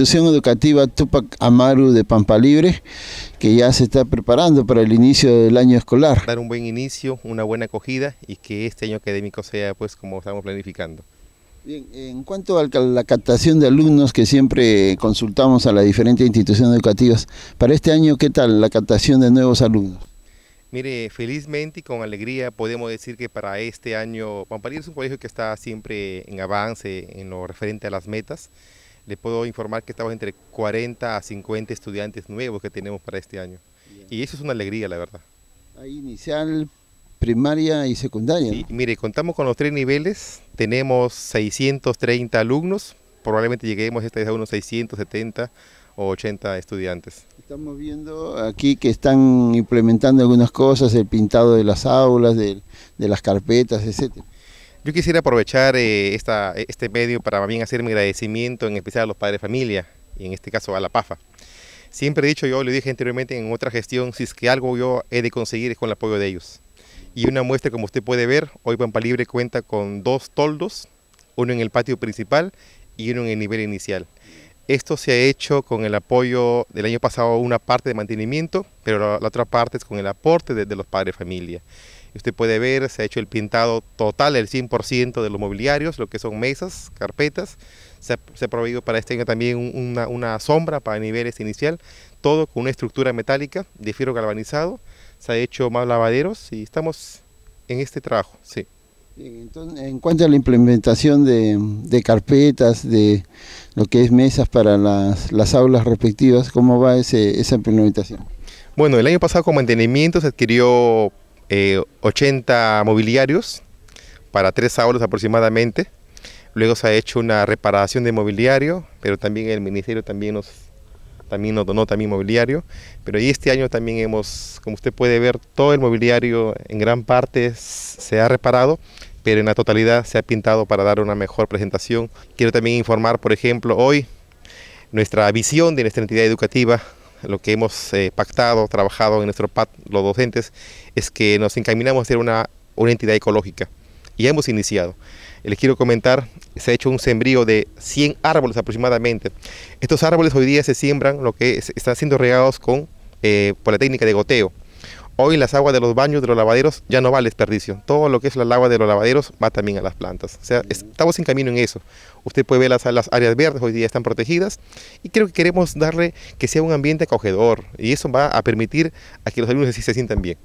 institución educativa Tupac Amaru de Pampa Libre, que ya se está preparando para el inicio del año escolar. Dar un buen inicio, una buena acogida y que este año académico sea pues como estamos planificando. Bien, en cuanto a la captación de alumnos que siempre consultamos a las diferentes instituciones educativas, para este año, ¿qué tal la captación de nuevos alumnos? Mire, felizmente y con alegría podemos decir que para este año Pampa Libre es un colegio que está siempre en avance en lo referente a las metas le puedo informar que estamos entre 40 a 50 estudiantes nuevos que tenemos para este año. Y eso es una alegría, la verdad. Hay inicial, primaria y secundaria. Sí, Mire, contamos con los tres niveles, tenemos 630 alumnos, probablemente lleguemos esta vez a unos 670 o 80 estudiantes. Estamos viendo aquí que están implementando algunas cosas, el pintado de las aulas, de, de las carpetas, etcétera. Yo quisiera aprovechar eh, este medio para también hacer mi agradecimiento en especial a los padres de familia, y en este caso a la PAFA. Siempre he dicho, yo lo dije anteriormente en otra gestión, si es que algo yo he de conseguir es con el apoyo de ellos. Y una muestra, como usted puede ver, hoy Pampa Libre cuenta con dos toldos, uno en el patio principal y uno en el nivel inicial. Esto se ha hecho con el apoyo del año pasado, una parte de mantenimiento, pero la, otra parte es con el aporte de, los padres de familia. Usted puede ver, se ha hecho el pintado total, el 100% de los mobiliarios, lo que son mesas, carpetas. Se ha, se para este año también una, sombra para niveles inicial, todo con una estructura metálica de fierro galvanizado. Se ha hecho más lavaderos y estamos en este trabajo, sí. en cuanto a la implementación de, carpetas, de lo que es mesas para las, aulas respectivas, ¿cómo va esa implementación? Bueno, el año pasado con mantenimiento se adquirió 80 eh, mobiliarios para tres aulas aproximadamente. Luego se ha hecho una reparación de mobiliario, pero también el ministerio también nos, también nos donó también mobiliario. Pero este año también hemos, como usted puede ver, todo el mobiliario en gran parte se ha reparado, pero en la totalidad se ha pintado para dar una mejor presentación. Quiero también informar, por ejemplo, hoy nuestra visión de nuestra entidad educativa lo que hemos eh, pactado, trabajado en nuestro PAT, los docentes, es que nos encaminamos a ser una, una entidad ecológica. Y ya hemos iniciado. Les quiero comentar, se ha hecho un sembrío de 100 árboles aproximadamente. Estos árboles hoy día se siembran, lo que están siendo regados con, eh, por la técnica de goteo. Hoy las aguas de los baños, de los lavaderos, ya no va al desperdicio. Todo lo que es la agua de los lavaderos va también a las plantas. O sea, estamos en camino en eso. Usted puede ver las, las áreas verdes, hoy día están protegidas. Y creo que queremos darle que sea un ambiente acogedor. Y eso va a permitir a que los alumnos se sientan bien.